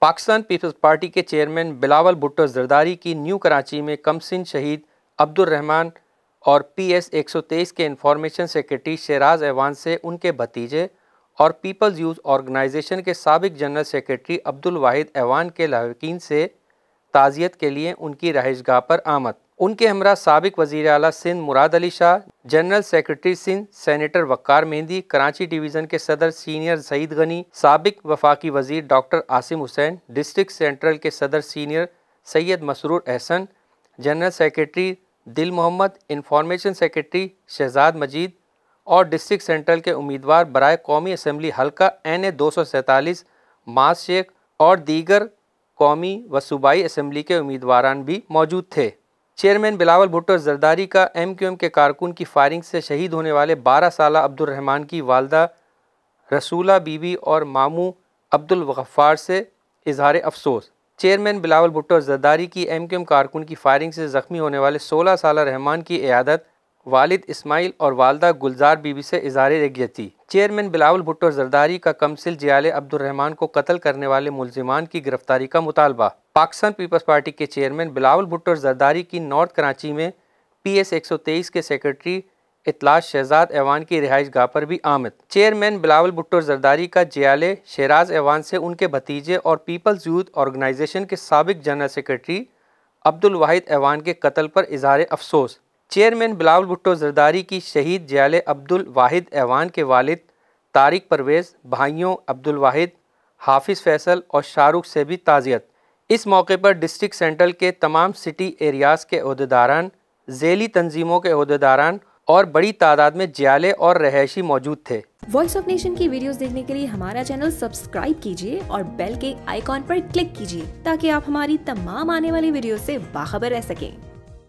Pakistan Peoples Party के chairman Bilawal Bhutto Zardari की new Karachi में कमसिन शहीद अब्दुलरहमान और पी एस एक सौ तेईस के इंफॉर्मेशन सेक्रेटरी शहराज एवान से उनके भतीजे और पीपल्स यूथ ऑर्गेनाइजेशन के सबक जनरल सेक्रेटरी अब्दुल वाहिद के लवकिन से ताज़ियत के लिए उनकी रहाइश गाह पर आमद उनके हमरा सबक वज़ी अली Sindh Murad Ali Shah general secretary Sindh senator Waqar Mehdi Karachi division के सदर सीनियर सईद गनी सबक वफाकी वजीर doctor Asim Hussain district central के सदर senior Syed Masroor Ahsan general secretary Dil Mohammad information secretary Shahzad Majeed और डिस्ट्रिक्ट सेंट्रल के उम्मीदवार बरए कौमी असम्बली हल्का एन ए दो सौ सैंतालीस माज शेख और दीगर कौमी व सूबाई असम्बली के उम्मीदवार भी मौजूद थे चेयरमैन बिलावल भुट्टो जरदारी का एम क्यू एम के कारकुन की फायरिंग से शहीद होने वाले बारह साल अब्दुलरहमान की वालदा रसूला बीबी और मामू अब्दुल से इजहार अफसोस चेयरमैन बिलावल भुट्टो जरदारी की एम क्यू एम कारकुन की फायरिंग से ज़ख्मी होने वाले सोलह साल रहमान की इयादत वालिद इस्माइल और वालदा गुलजार बीबी से इजहार रगियती चेयरमैन बिलावल भुट्टो जरदारी का कमसिल जियाले अब्दुलरहमान को कत्ल करने वाले मुलजमान की गिरफ्तारी का मुतालबा पाकिस्तान पीपल्स पार्टी के चेयरमैन बिलावल भुट्टो जरदारी की नॉर्थ कराची में पी एस एक सौ तेईस के सेक्रेटरी इतलाश शहजाद एवान की रिहाइश गाह पर भी आमद चेयरमैन बिलावल भुट्टो जरदारी का जियाले शहराज एवान से उनके भतीजे और पीपल्स यूथ ऑर्गेनाइजेशन के सबक जनरल सेक्रेटरी अब्दुल वाहिद के कत्ल पर इजहार अफसोस चेयरमैन बिलावल भुट्टो जरदारी की शहीद जयाले अब्दुल वाहिद के वालिद तारिक परवेज़ भाइयों अब्दुल वाहिद हाफिज़ फैसल और शाहरुख से भी ताज़ियत इस मौके पर डिस्ट्रिक्ट सेंट्रल के तमाम सिटी एरियाज़ के अहदेदारान जेली तंजीमों के अहदेदारान और बड़ी तादाद में जियाले और रहायशी मौजूद थे वॉइस ऑफ नेशन की वीडियोस देखने के लिए हमारा चैनल सब्सक्राइब कीजिए और बेल के आइकॉन पर क्लिक कीजिए ताकि आप हमारी तमाम आने वाली वीडियो से बाखबर रह सकें